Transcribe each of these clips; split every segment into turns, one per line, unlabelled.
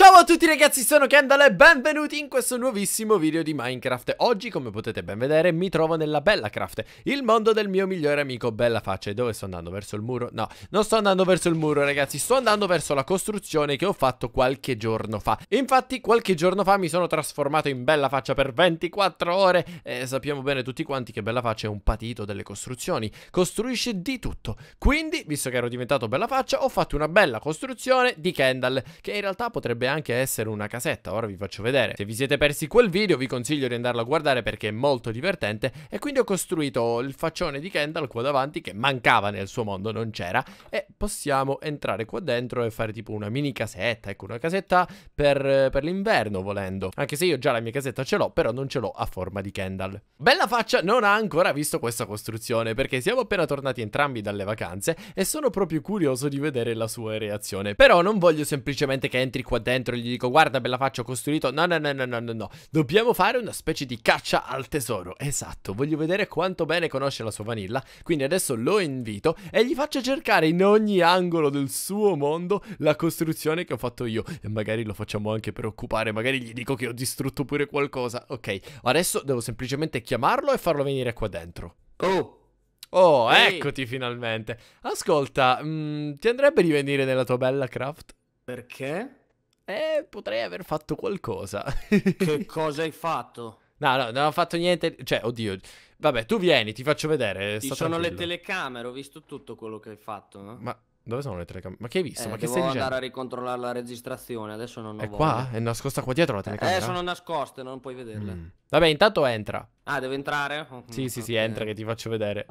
Ciao a tutti ragazzi, sono Kendall e benvenuti in questo nuovissimo video di Minecraft. Oggi, come potete ben vedere, mi trovo nella Bella Craft, il mondo del mio migliore amico Bella Faccia. E dove sto andando? Verso il muro? No, non sto andando verso il muro, ragazzi. Sto andando verso la costruzione che ho fatto qualche giorno fa. Infatti, qualche giorno fa mi sono trasformato in Bella Faccia per 24 ore e sappiamo bene tutti quanti che Bella Faccia è un patito delle costruzioni. Costruisce di tutto. Quindi, visto che ero diventato Bella Faccia, ho fatto una bella costruzione di Kendall, che in realtà potrebbe anche essere una casetta, ora vi faccio vedere. Se vi siete persi quel video vi consiglio di andarlo a guardare perché è molto divertente e quindi ho costruito il faccione di Kendall qua davanti che mancava nel suo mondo, non c'era e possiamo entrare qua dentro e fare tipo una mini casetta, ecco una casetta per, per l'inverno volendo. Anche se io già la mia casetta ce l'ho, però non ce l'ho a forma di Kendall. Bella faccia non ha ancora visto questa costruzione perché siamo appena tornati entrambi dalle vacanze e sono proprio curioso di vedere la sua reazione. Però non voglio semplicemente che entri qua dentro dentro e gli dico guarda bella faccia ho costruito no no no no no no no dobbiamo fare una specie di caccia al tesoro esatto voglio vedere quanto bene conosce la sua vanilla quindi adesso lo invito e gli faccio cercare in ogni angolo del suo mondo la costruzione che ho fatto io e magari lo facciamo anche preoccupare magari gli dico che ho distrutto pure qualcosa ok adesso devo semplicemente chiamarlo e farlo venire qua dentro oh Oh, Ehi. eccoti finalmente. Ascolta, mh, mm, ti andrebbe di venire nella tua bella craft? Perché?
eh, potrei aver
fatto qualcosa.
che cosa hai fatto?
No, no, non ho fatto niente. Cioè, oddio. Vabbè, tu vieni, ti faccio vedere. Ci sono tranquillo. le
telecamere, ho visto tutto quello che hai fatto. No? Ma
dove sono le telecamere? Ma che hai visto? Eh, Ma che stai dicendo? Devo andare
a ricontrollare la registrazione, adesso non ho È voglio. qua? È
nascosta qua dietro la eh, telecamera? Eh, sono
nascoste, non puoi vederle. Mm.
Vabbè, intanto entra.
Ah, devo entrare? Oh, sì, mm, sì, okay. entra che ti faccio vedere.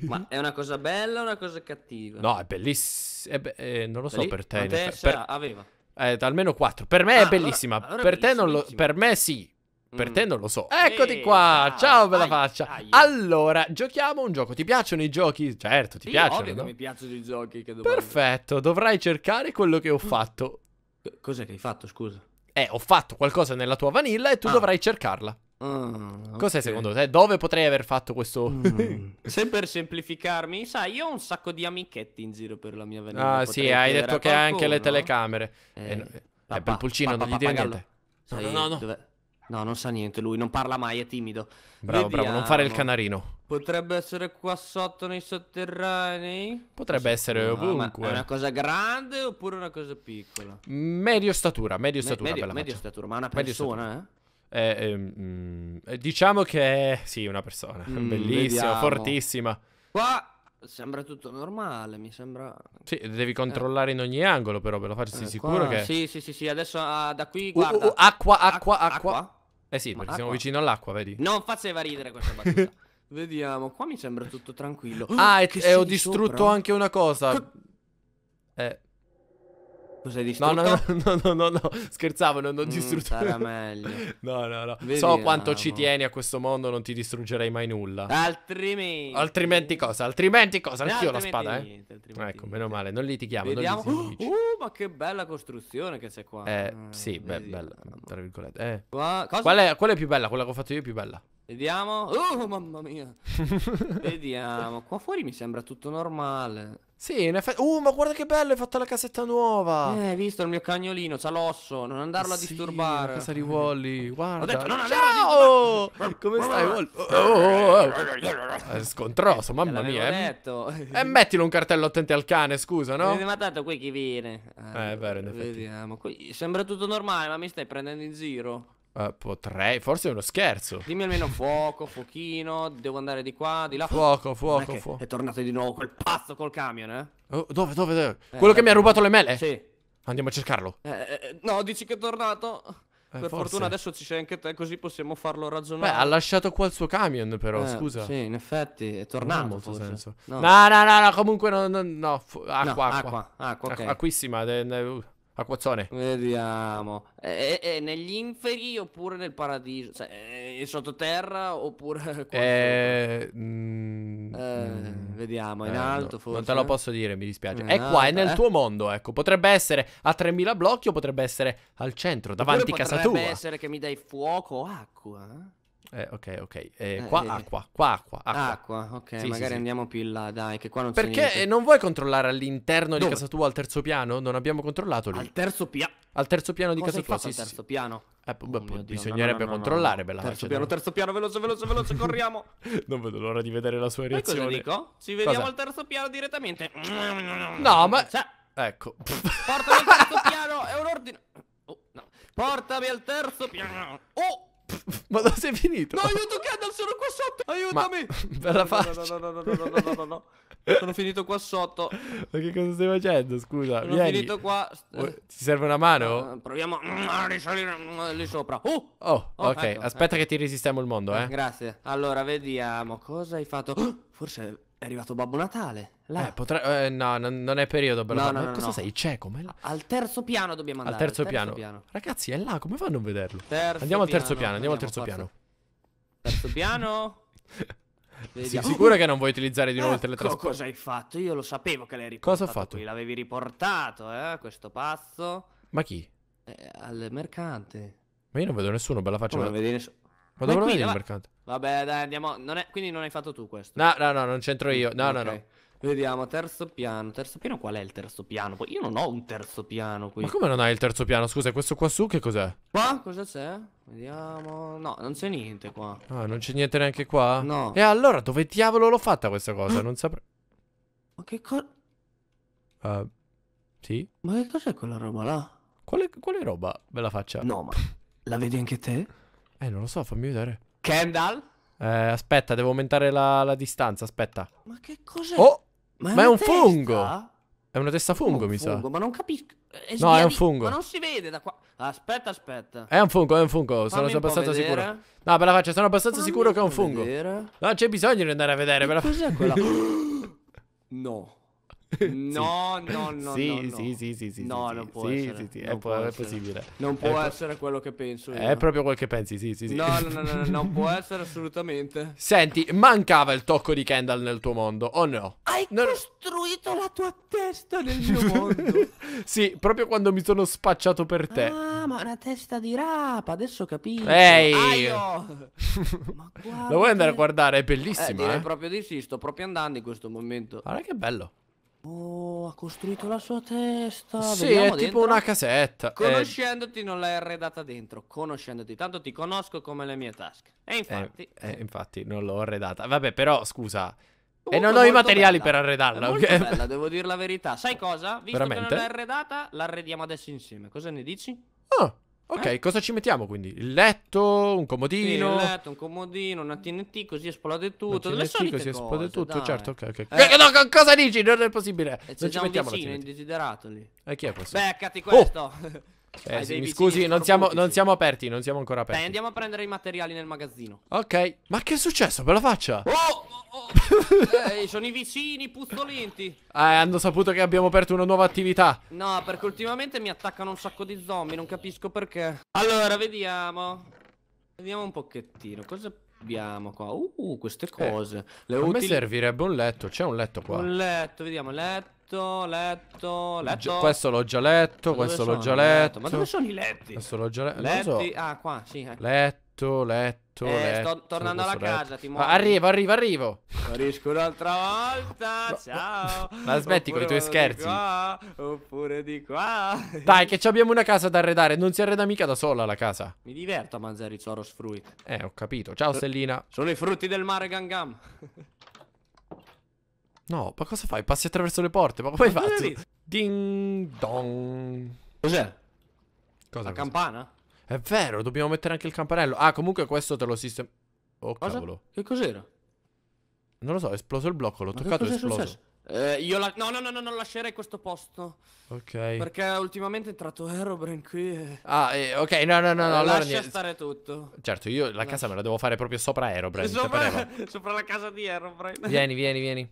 Ma è una cosa bella o una cosa cattiva? No, è bellissima. Be- eh, non lo so per te. per te. Per... Aveva. Eh, almeno
4. Per me ah, è bellissima. Allora, allora per, te non lo, per me sì. Mm. Per te non lo so. Eccoti Ehi, qua. Ciao, bella faccia. Ai. Allora, giochiamo un gioco. Ti piacciono i giochi? Certo, ti sì, piacciono. Ovvio no? mi
piacciono i giochi.
Perfetto, dovrai cercare quello che ho fatto. Cos'è che hai fatto, scusa? Eh, ho fatto qualcosa nella tua vanilla e tu ah. dovrai cercarla.
Ah, Cos'è okay. secondo
te? Dove potrei aver fatto questo? Mm.
Se per semplificarmi, sai, io ho un sacco di amichetti in giro per la mia venuta. Ah, potrei sì, hai detto che hai anche le telecamere. Eh, eh, papà, cioè, eh Pulcino, papà, non gli dire niente. Sai, no, no, no. Dove... No, non sa niente lui, non parla mai, è timido. Bravo, Vediamo. bravo, non fare il canarino. Potrebbe essere qua sotto nei sotterranei? Potrebbe so, essere no, ovunque. è una cosa grande oppure una cosa piccola? Medio statura, medio statura. Me- medio, medio statura, ma una persona,
eh? È, eh, è, ehm, mm, eh, diciamo che è sì, una persona mm, bellissima, vediamo. fortissima.
Qua sembra tutto normale, mi sembra.
Sì, devi eh. controllare eh. in ogni angolo, però, per farsi eh, sicuro qua... che. Sì,
sì, sì, sì. Adesso uh, da qui uh, uh, guarda. Uh, uh, acqua, acqua, acqua, acqua.
Eh sì, Ma perché acqua. siamo vicino all'acqua, vedi? Non
faceva ridere questa battuta. Vediamo, qua mi sembra tutto tranquillo. Ah, ah e, ho distrutto sopra. anche
una cosa. Co- eh. Cosa hai distrutto? No, no, no, no, no, no, scherzavo, non ho mm, distrutto. Mm, sarà meglio. No, no, no. Vediamo. So quanto ci tieni a questo mondo, non ti distruggerei mai nulla.
Altrimenti. Altrimenti
cosa? Altrimenti cosa? Anch'io ho la spada, niente, eh. Ecco, meno male, non litighiamo. Vediamo. Non litighi.
Uh, uh, ma che bella costruzione che c'è qua. Eh, eh sì, beh,
bella, tra virgolette.
Eh. Qua, Qual è, quella è più bella, quella che ho fatto io è più bella. Vediamo. Oh, mamma mia. Vediamo. Qua fuori mi sembra tutto normale.
Sì, in effetti. Uh, ma guarda che bello, hai fatto la casetta nuova.
Eh, hai visto il mio cagnolino, c'ha l'osso, non andarlo a sì, disturbare. Cosa di Wally, guarda. Ho detto, non Ciao! A Come stai,
Wally? Eh, oh, oh, oh. È oh. eh, eh, scontroso, mamma mia. Detto. E mettilo un cartello attenti al cane, scusa, no? Ma
tanto qui chi viene.
Eh, eh è vero, in effetti. Vediamo, qui
sembra tutto normale, ma mi stai prendendo in giro.
Uh, potrei, forse è uno scherzo.
Dimmi almeno fuoco, fuochino, devo andare di qua, di là. Fuoco, fuoco, fuoco. È tornato di nuovo quel pazzo col camion, eh?
Oh, dove, dove, dove? Eh, Quello che mi ha eh, rubato le mele? Sì. Andiamo a cercarlo.
Eh, eh no, dici che è tornato? per forse. fortuna adesso ci sei anche te, così possiamo farlo ragionare. Beh, ha
lasciato qua il suo camion, però, scusa. Sì, in effetti, è tornato. Non ha molto forse. senso. No. no, no, no, comunque no, no, no. Acqua, no, acqua. Acqua, acqua, okay. Acquissima. De, de, uh. Acquazzone. Vediamo.
È, è, negli inferi oppure nel paradiso? Cioè, è eh, sottoterra oppure... Eh, mm, eh, mm, eh, vediamo, in eh, alto no, forse. Non te lo
posso dire, mi dispiace. In è alto, qua, è nel eh. tuo mondo, ecco. Potrebbe essere a 3000 blocchi o potrebbe essere al centro, davanti a casa tua. Potrebbe
essere che mi dai fuoco o acqua. Eh, ok, ok. Eh,
eh, qua, eh, acqua,
qua acqua, acqua. Acqua, ok, sì, magari sì, andiamo più in là, dai, che qua non Perché eh, non
vuoi controllare all'interno Dove? di casa tua al terzo piano? Non abbiamo controllato lì. Al terzo piano? Al terzo piano Cosa di casa tua, sì, al terzo
piano? Eh, oh, beh, bisognerebbe no, no, no, controllare, bella Terzo piano, terzo piano, veloce, veloce, veloce, corriamo. non vedo l'ora di vedere la sua reazione. Ma dico? Ci vediamo cosa? al terzo piano direttamente. No, ma... Cioè... Ecco. Portami al terzo piano, è un ordine... Oh, no. Portami al terzo piano. Oh! Ma dove sei finito? No, aiuto, Kendall, sono qua sotto. Aiutami. Ma... Bella faccia. No, no, no, no, no, no, no, no, Sono finito qua sotto.
Ma che cosa stai facendo? Scusa. Sono Vieni. finito qua. Ti serve una mano?
Eh, proviamo a risalire lì sopra. Oh, oh, oh ok. Ecco, Aspetta ecco. che ti resistiamo
il mondo, eh. Grazie.
Allora, vediamo. Cosa hai fatto? Forse è arrivato Babbo Natale. Là. Eh, potrei... eh, no, non, non è periodo per no, No, no, cosa no. sei? C'è come? Al terzo piano dobbiamo andare. Al terzo, al terzo piano. piano.
Ragazzi, è là, come fa a non vederlo?
Terzo andiamo piano. al terzo piano, andiamo, andiamo al terzo piano. Terzo piano. Vediamo. Sì, sicuro che non vuoi utilizzare di nuovo eh, il teletrasporto? Cosa hai fatto? Io lo sapevo che l'hai riportato. Cosa ho fatto? Qui. L'avevi riportato, eh, questo pazzo. Ma chi? Eh, al mercante.
Ma io non vedo nessuno, bella faccia. Come non vedi nessuno? Ma dove lo vedi il mercato?
Vabbè, dai, andiamo. Non è... Quindi non hai fatto tu questo. No,
no, no, non c'entro io. No, okay. no, no.
Vediamo, terzo piano. Terzo piano qual è il terzo piano? Poi io non ho un terzo piano qui. Ma come
non hai il terzo piano? Scusa, questo qua su che cos'è?
Qua cosa c'è? Vediamo. No, non c'è niente qua.
Ah, non c'è niente neanche qua? No. E allora dove diavolo l'ho fatta questa cosa? non saprei. Ma che cosa? Uh, sì. Ma che cos'è quella roba là? Quale, quale roba? Bella faccia. No, ma la vedi anche te? Eh, non lo so, fammi vedere.
Kendall?
Eh, aspetta, devo aumentare la, la distanza, aspetta. Ma che cos'è? Oh! Ma, ma è, un testa? fungo! È una testa fungo, un mi fungo, sa. Ma non capisco. È eh, no, è un fungo. Ma
non si vede da qua. Aspetta, aspetta. È un fungo, è un fungo. Fammi sono abbastanza sicuro.
No, ve la faccio, sono abbastanza Fammi sicuro che è un fungo.
Vedere. No,
c'è bisogno di andare a vedere. Cos'è quella?
no. No, no, no, sì, no, Sì, sì, sì, sì, no, sì, non può sì, essere. Sì, sì, non è, può, essere. possibile. Non può è essere po- quello che penso io. È proprio quel che pensi, sì, sì, sì. No, no, no, no, no non può essere assolutamente.
Senti, mancava il tocco di Kendall nel tuo mondo, o no?
Hai non... costruito la tua testa nel mio mondo.
sì, proprio quando mi sono spacciato per te. Ah,
ma una testa di rapa, adesso capisco. Ehi! ma guarda... Lo vuoi andare a guardare? È bellissima, eh? Direi eh? proprio di sì, sto proprio andando in questo momento. Guarda che bello. Oh, ha costruito la sua testa. Sì, Vediamo è dentro. tipo una casetta. Eh. Conoscendoti eh. non l'hai arredata dentro. Conoscendoti, tanto ti conosco come le mie tasche. E eh, infatti. Eh, eh,
infatti, non l'ho arredata. Vabbè, però, scusa. E non ho i materiali bella. per arredarla. È okay. bella,
devo dire la verità. Sai cosa? Visto Veramente? che non l'hai arredata, l'arrediamo adesso insieme. Cosa ne dici?
Oh. Ok, eh? cosa ci mettiamo quindi? Il letto, un comodino. Sì, il letto,
un comodino, una TNT, così esplode tutto. Una TNT, così cose, tutto, dai. certo. Ok, ok. Eh. eh no, cosa dici? Non è possibile. E eh, c'è già un vicino indesideratoli. E eh, chi è questo? Beccati oh! questo. Oh. Eh, sì, mi scusi, non siamo, non
siamo, aperti, non siamo ancora aperti. Dai, andiamo
a prendere i materiali nel magazzino.
Ok. Ma che è successo? Per la faccia? Oh!
oh, oh. eh, sono i vicini, puzzolenti. Eh,
hanno saputo che abbiamo aperto una nuova attività.
No, perché ultimamente mi attaccano un sacco di zombie, non capisco perché. Allora, vediamo. Vediamo un pochettino. Cosa abbiamo
qua? Uh, queste eh, cose. Eh, Le a utili... me servirebbe un letto, c'è un letto qua. Un
letto, vediamo, letto letto, letto, letto. Gi questo l'ho già letto, questo l'ho già letto. letto. Ma dove sono i letti? Questo l'ho già letto. Letti, so. ah, qua, sì. Ecco.
Letto, letto, eh, letto. Sto tornando alla letto. casa, ti muovo. Ah, arrivo, arrivo, arrivo.
Sparisco un'altra volta. Ciao. Ma smetti con i tuoi scherzi. Di qua, oppure di qua. Dai,
che abbiamo una casa da arredare. Non si arreda mica da sola la casa. Mi diverto a mangiare i Soros Fruit. Eh, ho capito. Ciao, Stellina. Sono i frutti
del mare, Gangam.
No, ma cosa fai? Passi attraverso le porte, ma come hai fatto? Ding dong. Cos'è? Cosa? La campana? È vero, dobbiamo mettere anche il campanello. Ah, comunque questo te lo sistema. Oh, cosa? cavolo. Che cos'era? Non lo so, è esploso il blocco, l'ho toccato e è esploso.
Eh, io la... No, no, no, no, non lascerei questo posto.
Ok. Perché
ultimamente è entrato Herobrine qui e... Ah,
eh, ok, no, no, no, no. allora lascia stare tutto. Certo, io la Lasci... casa me la devo fare proprio sopra Herobrine. Sopra...
Cioè, sopra la casa di Herobrine. Vieni, vieni, vieni.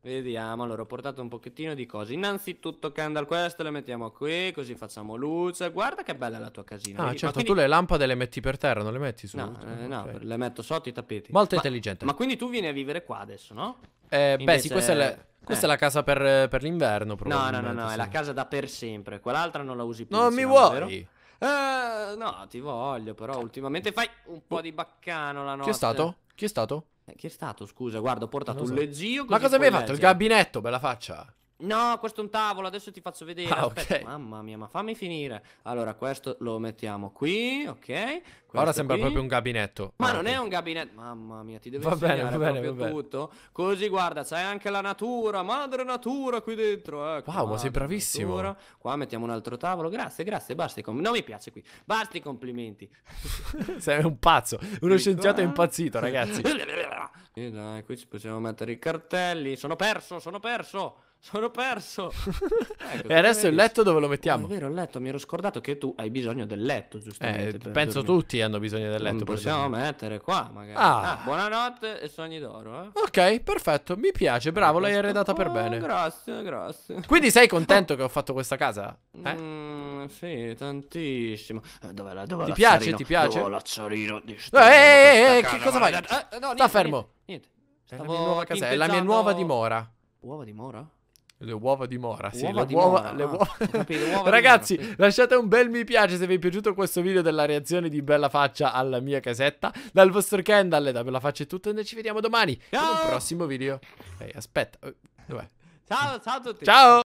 Vediamo, allora ho portato un pochettino di cose. Innanzitutto candle queste le mettiamo qui, così facciamo luce. Guarda che bella la tua casina. Ah, vedi? certo, quindi... tu
le lampade le metti per terra, non le metti su. No, eh, cioè, no okay. le metto sotto i tappeti. Molto ma, intelligente.
Ma quindi tu vieni a vivere qua adesso, no? Eh, Invece... beh, sì, questa è, la, questa eh. è la eh.
casa per, eh, per l'inverno, probabilmente. No, no, no, no sì. è la casa
da per sempre. Quell'altra non la usi più. Non mi diciamo, vuoi? Vero? Eh, no, ti voglio, però ultimamente fai un po' di baccano la notte. Chi è stato? Chi è stato? Eh, che è stato? Scusa, guarda, ho portato so. un leggio. Ma cosa mi hai fatto? Il gabinetto, bella faccia. No, questo è un tavolo, adesso ti faccio vedere. Ah, Aspetta, okay. Mamma mia, ma fammi finire. Allora, questo lo mettiamo qui, ok? Questo Ora sembra qui. proprio un gabinetto. Ma ah, non è un gabinetto. Mamma mia, ti devo va bene, va bene, proprio va tutto. Così, guarda, c'è anche la natura, madre natura qui dentro. Ecco, wow, ma sei bravissimo. Natura. Qua mettiamo un altro tavolo. Grazie, grazie, basta i Non mi piace qui. Basta i complimenti. sei un pazzo, uno scienziato impazzito, ragazzi. e dai, qui ci possiamo mettere i cartelli. Sono perso, sono perso. Sono perso. ecco, e adesso il letto dove lo mettiamo? Oh, è vero, il letto. Mi ero scordato che tu hai bisogno
del letto, giustamente. Eh, penso dormire. tutti hanno bisogno del letto. Non possiamo mettere qua, magari. Ah. ah
buonanotte e sogni d'oro. Eh.
Ok, perfetto. Mi piace. Bravo, l'hai arredata per bene. Oh,
grazie, grazie.
Quindi sei contento che ho fatto questa casa?
Eh? Mm, sì, tantissimo. Eh, dov'è la dove Ti piace? Ti piace? Oh, l'azzarino. Ehi, che cosa fai? Eh, eh no, niente, Sta fermo. Niente. niente. È la mia nuova casella, è la mia nuova dimora. Uova di mora?
Le uova di mora, sì, uova le, di uova, mora, le ah, uova... capito, uova Ragazzi, mora, lasciate un bel mi piace se vi è piaciuto questo video della reazione di Bella Faccia alla mia casetta. Dal vostro Kendall, da Bella Faccia è tutto e noi ci vediamo domani Ciao. con un prossimo video. Ehi, aspetta, oh, dov'è? Ciao, ciao a tutti. Ciao.